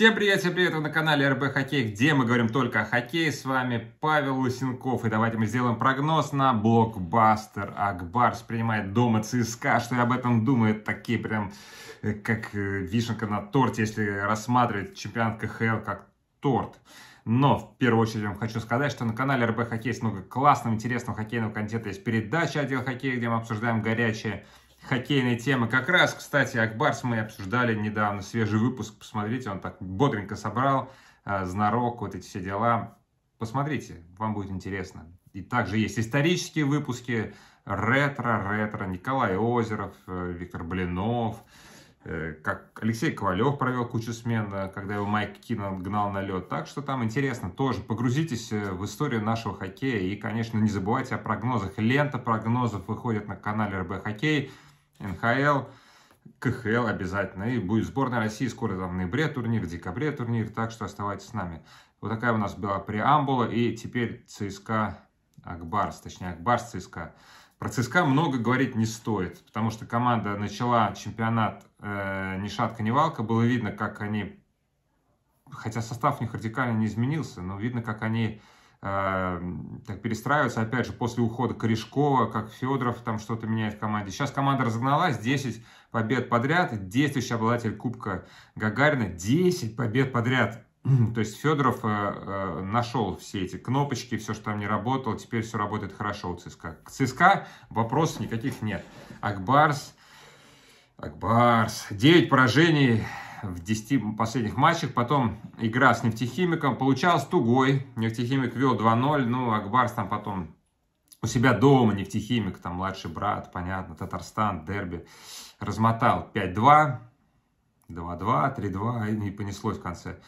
Всем привет, всем привет, вы на канале РБ Хоккей, где мы говорим только о хоккее. С вами Павел Лысенков, и давайте мы сделаем прогноз на блокбастер. Акбарс принимает дома ЦСКА, что я об этом думаю, это такие прям, э, как э, вишенка на торте, если рассматривать чемпионат КХЛ как торт. Но в первую очередь вам хочу сказать, что на канале РБ Хоккей есть много классного, интересного хоккейного контента. Есть передача «Отдел хоккея», где мы обсуждаем горячие хоккейной темы. Как раз, кстати, Акбарс мы обсуждали недавно, свежий выпуск, посмотрите, он так бодренько собрал, э, знарок, вот эти все дела. Посмотрите, вам будет интересно. И также есть исторические выпуски, ретро, ретро, Николай Озеров, э, Виктор Блинов, э, как Алексей Ковалев провел кучу смен, когда его Майк Кино гнал на лед. Так что там интересно тоже. Погрузитесь в историю нашего хоккея. И, конечно, не забывайте о прогнозах. Лента прогнозов выходит на канале РБ Хоккей. НХЛ, КХЛ обязательно. И будет сборная России скоро там в ноябре турнир, в декабре турнир, так что оставайтесь с нами. Вот такая у нас была преамбула. И теперь ЦСКА Акбарс, точнее Акбарс ЦСКА. Про ЦСКА много говорить не стоит, потому что команда начала чемпионат э, ни шатка, ни валка. Было видно, как они, хотя состав у них радикально не изменился, но видно, как они Эм, так, перестраиваются, опять же, после ухода Корешкова, как Федоров там что-то меняет в команде. Сейчас команда разогналась, 10 побед подряд, действующий обладатель Кубка Гагарина, 10 побед подряд. То есть Федоров э, э, нашел все эти кнопочки, все, что там не работало, теперь все работает хорошо у ЦСКА. К ЦСКА вопросов никаких нет. Акбарс, Акбарс, 9 поражений, в 10 последних матчах. Потом игра с нефтехимиком. Получалось тугой. Нефтехимик вел 2-0. Ну, Акбарс там потом у себя дома нефтехимик, там младший брат, понятно, Татарстан, дерби. Размотал 5-2, 2-2, 3-2 и понеслось в конце.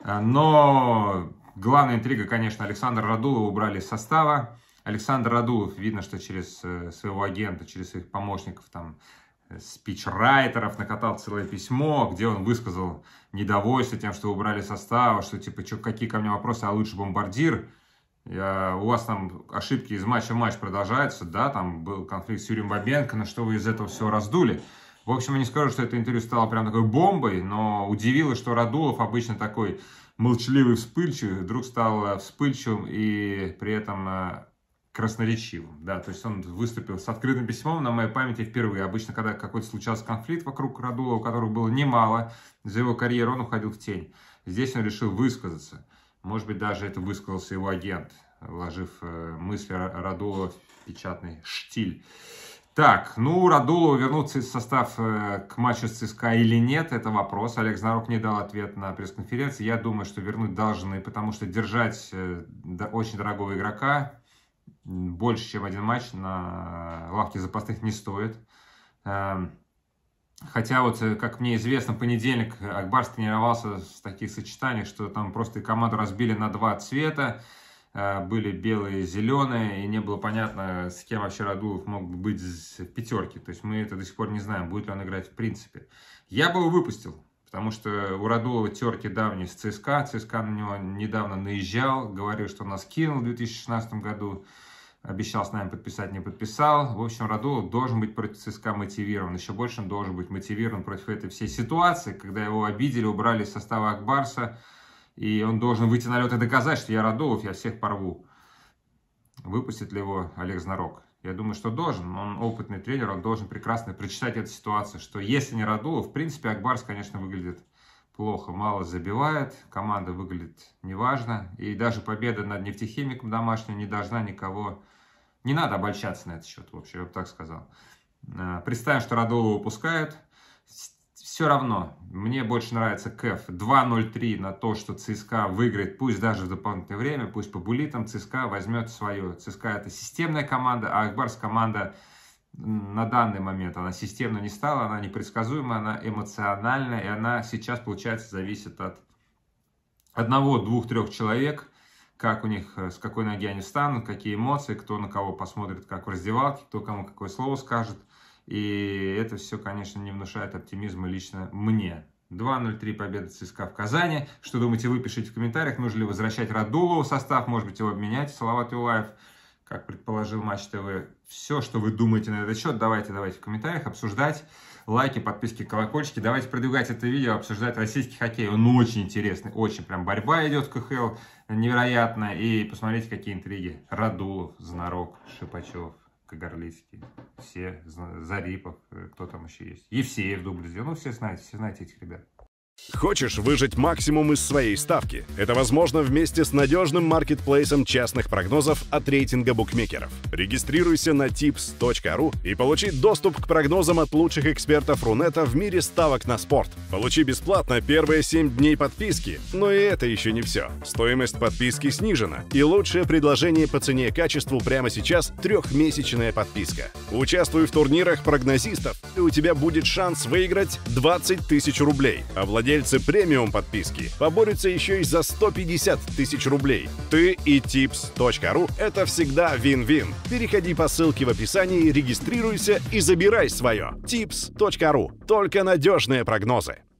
Э, но главная интрига, конечно, Александр Радулов убрали из состава. Александр Радулов, видно, что через э, своего агента, через своих помощников там спичрайтеров, накатал целое письмо, где он высказал недовольство тем, что убрали состава, что типа, чё, какие ко мне вопросы, а лучше бомбардир. Я, у вас там ошибки из матча в матч продолжаются, да, там был конфликт с Юрием Бабенко, но что вы из этого всего раздули? В общем, я не скажу, что это интервью стало прям такой бомбой, но удивило, что Радулов обычно такой молчаливый, вспыльчивый, вдруг стал э, вспыльчивым и при этом э, красноречивым, да, то есть он выступил с открытым письмом на моей памяти впервые. Обычно, когда какой-то случался конфликт вокруг Радула, у которого было немало, за его карьеру он уходил в тень. Здесь он решил высказаться. Может быть, даже это высказался его агент, вложив э, мысли Радула в печатный штиль. Так, ну, Радулова вернуться из состав э, к матчу с ЦСКА или нет, это вопрос. Олег Знарок не дал ответ на пресс-конференции. Я думаю, что вернуть должны, потому что держать э, очень дорогого игрока больше, чем один матч на лавке запасных не стоит. Эм, хотя вот, э, как мне известно, понедельник Акбарс тренировался в таких сочетаниях, что там просто команду разбили на два цвета. Э, были белые и зеленые, и не было понятно, с кем вообще Радулов мог быть в пятерке. То есть мы это до сих пор не знаем, будет ли он играть в принципе. Я бы его выпустил, потому что у Радулова терки давние с ЦСКА. ЦСКА на него недавно наезжал, говорил, что нас кинул в 2016 году обещал с нами подписать, не подписал. В общем, Радулов должен быть против ЦСКА мотивирован. Еще больше он должен быть мотивирован против этой всей ситуации, когда его обидели, убрали из состава Акбарса. И он должен выйти на лед и доказать, что я Радулов, я всех порву. Выпустит ли его Олег Знарок? Я думаю, что должен. Он опытный тренер, он должен прекрасно прочитать эту ситуацию, что если не Радулов, в принципе, Акбарс, конечно, выглядит плохо, мало забивает, команда выглядит неважно. И даже победа над нефтехимиком домашним не должна никого... Не надо обольщаться на этот счет, в общем, я бы так сказал. Э, представим, что Радулу выпускают. Все равно, мне больше нравится КФ 2-0-3 на то, что ЦСКА выиграет, пусть даже в дополнительное время, пусть по булитам ЦСКА возьмет свое. ЦСКА это системная команда, а Акбарс команда на данный момент она системно не стала, она непредсказуема, она эмоциональна, и она сейчас, получается, зависит от одного, двух, трех человек, как у них, э, с какой ноги они встанут, какие эмоции, кто на кого посмотрит, как в раздевалке, кто кому какое слово скажет. И это все, конечно, не внушает оптимизма лично мне. 2-0-3 победа ЦСКА в Казани. Что думаете вы, пишите в комментариях. Нужно ли возвращать Радулова в состав, может быть, его обменять, Салават Юлаев как предположил Матч ТВ. Все, что вы думаете на этот счет, давайте, давайте в комментариях обсуждать. Лайки, подписки, колокольчики. Давайте продвигать это видео, обсуждать российский хоккей. Он очень интересный, очень прям борьба идет в КХЛ, невероятно. И посмотрите, какие интриги. Радулов, Знарок, Шипачев. Горлицкий, все, Зарипов, э, кто там еще есть, Евсеев дубль сделал, ну все знаете, все знаете этих ребят. Хочешь выжать максимум из своей ставки? Это возможно вместе с надежным маркетплейсом частных прогнозов от рейтинга букмекеров. Регистрируйся на tips.ru и получи доступ к прогнозам от лучших экспертов Рунета в мире ставок на спорт. Получи бесплатно первые 7 дней подписки, но и это еще не все. Стоимость подписки снижена, и лучшее предложение по цене и качеству прямо сейчас – трехмесячная подписка. Участвуй в турнирах прогнозистов, и у тебя будет шанс выиграть 20 тысяч рублей, обладая владельцы премиум подписки поборются еще и за 150 тысяч рублей. Ты и tips.ru – это всегда вин-вин. Переходи по ссылке в описании, регистрируйся и забирай свое. tips.ru – только надежные прогнозы.